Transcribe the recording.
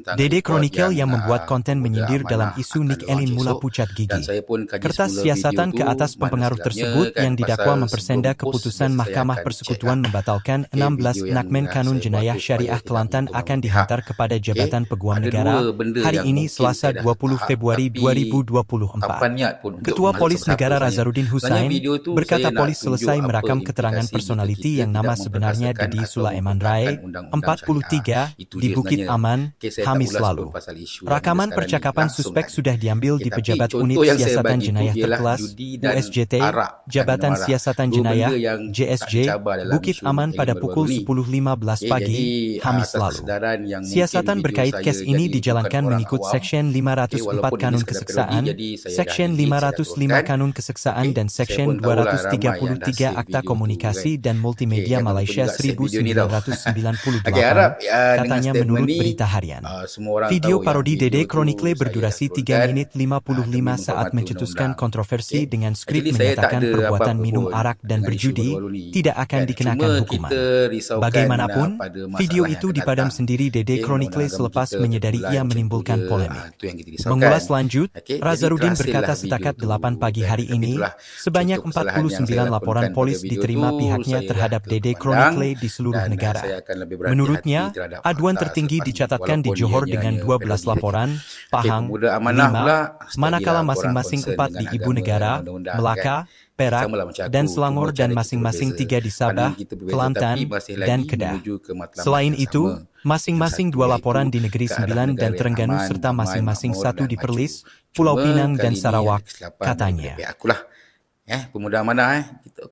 tentang Dede Chronicle yang, yang membuat ah, konten menyindir dalam isu Nick Elin mula pucat gigi. Kertas siasatan ke atas pempengaruh tersebut kan yang didakwa mempersenda keputusan Mahkamah Persekutuan membatalkan 16 Nakmen Kanun Jenayah Syariah Kelantan akan dihantar kepada Jabatan Peguam Negara hari ini Selasa 20 Februari 2024. Ketua Polis Negara Razarudin Hussein berkata polis selesai merakam keterangan personaliti yang nama sebenarnya Didi Sulaiman Rai, 43, di Bukit Aman, kami selalu. Rakaman percakapan suspek kan? sudah diambil di pejabat unit siasatan jenayah terkelas, USJT, Jabatan Siasatan Jenayah, JSJ, Bukit Aman pada pukul 10.15 pagi, Kamis lalu. Siasatan berkait kes ini dijalankan mengikut Seksyen 504 Kanun Keseksaan, Seksyen 505 Kanun Keseksaan dan Seksyen 233 Akta Komunikasi kan? dan Multimedia Malaysia 1998. Ya, Katanya menurut berita harian semua orang video tahu ya, parodi Dede Chronicle berdurasi 3 menit 55 lima saat mencetuskan kontroversi okay. dengan skrip Jadi, menyatakan perbuatan apa -apa minum arak dan berjudi tidak akan dikenakan hukuman. Bagaimanapun, video itu dipadam datang. sendiri Dede okay, Chronicle selepas menyadari ia menimbulkan polemik. Ah, Mengulas lanjut, okay, Razarudin berkata setakat 8 pagi hari ini, sebanyak 49 laporan polis diterima pihaknya terhadap Dede Chronicle di seluruh negara. Menurutnya, aduan tertinggi dicatatkan di Johor Johor iya, dengan 12 iya, laporan, Pahang, Lima, manakala masing-masing empat di ibu negara, Melaka, Perak, dan Selangor dan masing-masing tiga di Sabah, gitu Kelantan, dan Kedah. Selain itu, masing-masing dua laporan di Negeri Sembilan dan Terengganu serta masing-masing satu di Perlis, Pulau Pinang dan Sarawak, katanya. Eh, pemuda mana eh, gitu.